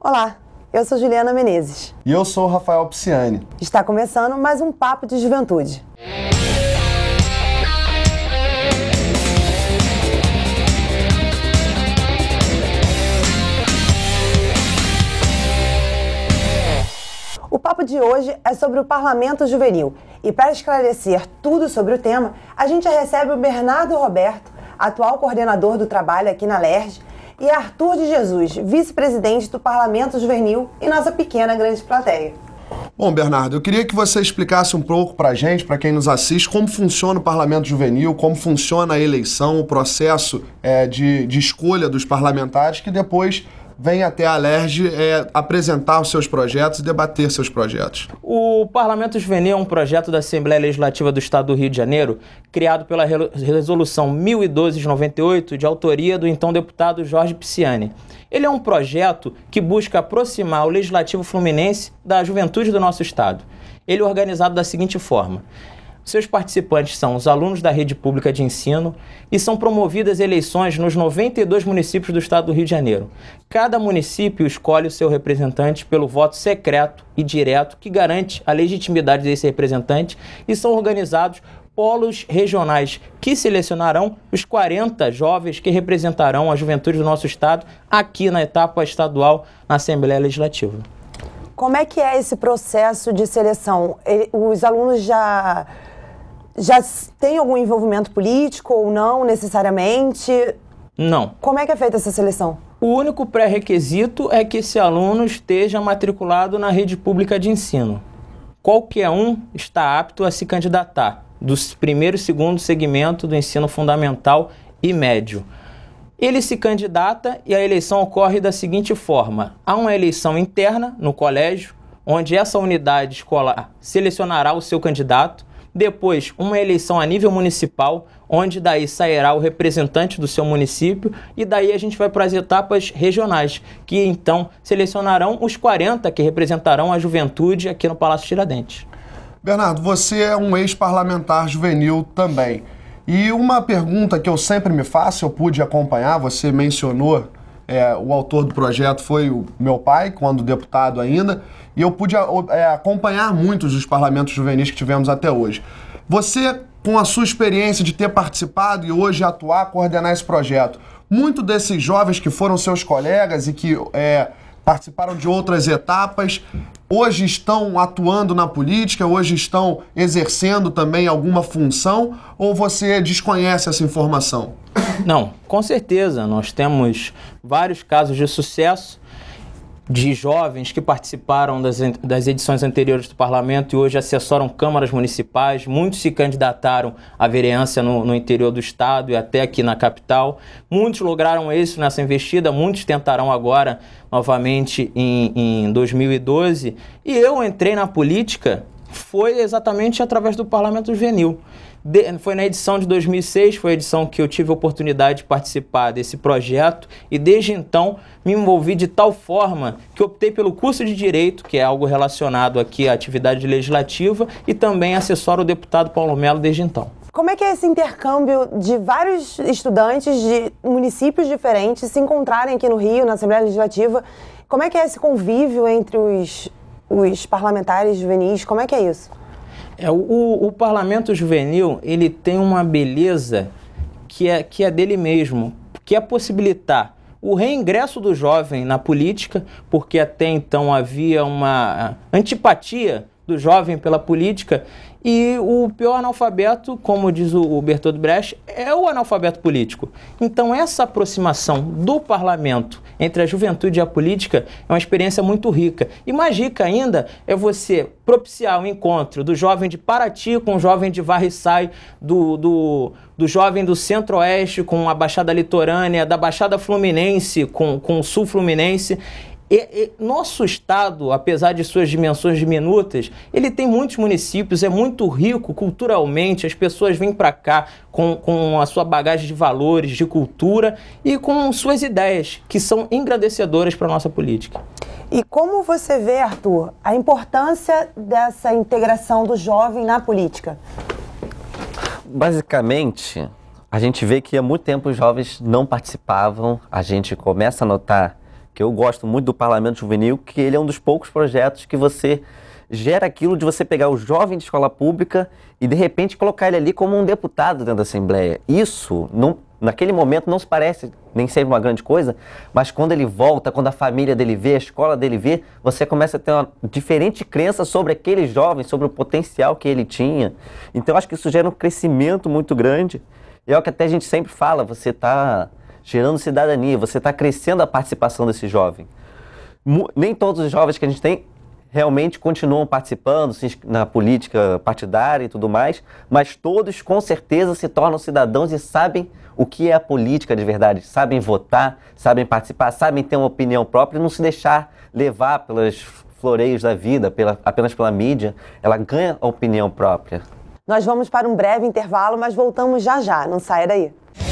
Olá, eu sou Juliana Menezes. E eu sou Rafael Pisciani. Está começando mais um Papo de Juventude. O papo de hoje é sobre o Parlamento Juvenil. E para esclarecer tudo sobre o tema, a gente recebe o Bernardo Roberto, atual coordenador do trabalho aqui na LERJ e Arthur de Jesus, vice-presidente do Parlamento Juvenil e nossa pequena grande plateia. Bom, Bernardo, eu queria que você explicasse um pouco para a gente, para quem nos assiste, como funciona o Parlamento Juvenil, como funciona a eleição, o processo é, de, de escolha dos parlamentares, que depois vem até a LERJ é, apresentar os seus projetos e debater seus projetos. O Parlamento Juvenil é um projeto da Assembleia Legislativa do Estado do Rio de Janeiro, criado pela Resolução 1012 de 98, de autoria do então deputado Jorge Pisciani. Ele é um projeto que busca aproximar o Legislativo Fluminense da juventude do nosso Estado. Ele é organizado da seguinte forma seus participantes são os alunos da rede pública de ensino e são promovidas eleições nos 92 municípios do estado do Rio de Janeiro. Cada município escolhe o seu representante pelo voto secreto e direto que garante a legitimidade desse representante e são organizados polos regionais que selecionarão os 40 jovens que representarão a juventude do nosso estado aqui na etapa estadual na Assembleia Legislativa. Como é que é esse processo de seleção? Os alunos já já tem algum envolvimento político ou não necessariamente? Não. Como é que é feita essa seleção? O único pré-requisito é que esse aluno esteja matriculado na rede pública de ensino. Qualquer um está apto a se candidatar do primeiro e segundo segmento do ensino fundamental e médio. Ele se candidata e a eleição ocorre da seguinte forma: há uma eleição interna no colégio, onde essa unidade escolar selecionará o seu candidato depois uma eleição a nível municipal, onde daí sairá o representante do seu município e daí a gente vai para as etapas regionais, que então selecionarão os 40 que representarão a juventude aqui no Palácio Tiradentes. Bernardo, você é um ex-parlamentar juvenil também. E uma pergunta que eu sempre me faço, eu pude acompanhar, você mencionou é, o autor do projeto foi o meu pai, quando deputado ainda, e eu pude é, acompanhar muitos dos parlamentos juvenis que tivemos até hoje. Você, com a sua experiência de ter participado e hoje atuar, coordenar esse projeto, muito desses jovens que foram seus colegas e que é, participaram de outras etapas, hoje estão atuando na política, hoje estão exercendo também alguma função, ou você desconhece essa informação? Não, com certeza. Nós temos vários casos de sucesso de jovens que participaram das, das edições anteriores do parlamento e hoje assessoram câmaras municipais. Muitos se candidataram à vereança no, no interior do estado e até aqui na capital. Muitos lograram êxito nessa investida, muitos tentarão agora novamente em, em 2012. E eu entrei na política foi exatamente através do Parlamento Juvenil. De, foi na edição de 2006, foi a edição que eu tive a oportunidade de participar desse projeto e desde então me envolvi de tal forma que optei pelo curso de Direito, que é algo relacionado aqui à atividade legislativa, e também assessoro o deputado Paulo Melo desde então. Como é que é esse intercâmbio de vários estudantes de municípios diferentes se encontrarem aqui no Rio, na Assembleia Legislativa? Como é que é esse convívio entre os os parlamentares juvenis? Como é que é isso? É, o, o parlamento juvenil ele tem uma beleza que é, que é dele mesmo, que é possibilitar o reingresso do jovem na política, porque até então havia uma antipatia do jovem pela política. E o pior analfabeto, como diz o Bertold Brecht, é o analfabeto político. Então, essa aproximação do parlamento entre a juventude e a política é uma experiência muito rica. E mais rica ainda é você propiciar o encontro do jovem de Paraty com o jovem de Varriçai, do, do, do jovem do Centro-Oeste com a Baixada Litorânea, da Baixada Fluminense com, com o Sul Fluminense. E, e, nosso estado, apesar de suas dimensões diminutas, ele tem muitos municípios, é muito rico culturalmente, as pessoas vêm para cá com, com a sua bagagem de valores, de cultura e com suas ideias, que são engrandecedoras para a nossa política. E como você vê, Arthur, a importância dessa integração do jovem na política? Basicamente, a gente vê que há muito tempo os jovens não participavam, a gente começa a notar que eu gosto muito do Parlamento Juvenil, que ele é um dos poucos projetos que você gera aquilo de você pegar o jovem de escola pública e de repente colocar ele ali como um deputado dentro da Assembleia. Isso não, naquele momento não se parece nem sempre uma grande coisa, mas quando ele volta, quando a família dele vê, a escola dele vê, você começa a ter uma diferente crença sobre aquele jovem, sobre o potencial que ele tinha. Então acho que isso gera um crescimento muito grande. E é o que até a gente sempre fala, você está gerando cidadania, você está crescendo a participação desse jovem. Nem todos os jovens que a gente tem realmente continuam participando na política partidária e tudo mais, mas todos com certeza se tornam cidadãos e sabem o que é a política de verdade, sabem votar, sabem participar, sabem ter uma opinião própria e não se deixar levar pelos floreios da vida, pela, apenas pela mídia, ela ganha a opinião própria. Nós vamos para um breve intervalo, mas voltamos já já, não saia daí.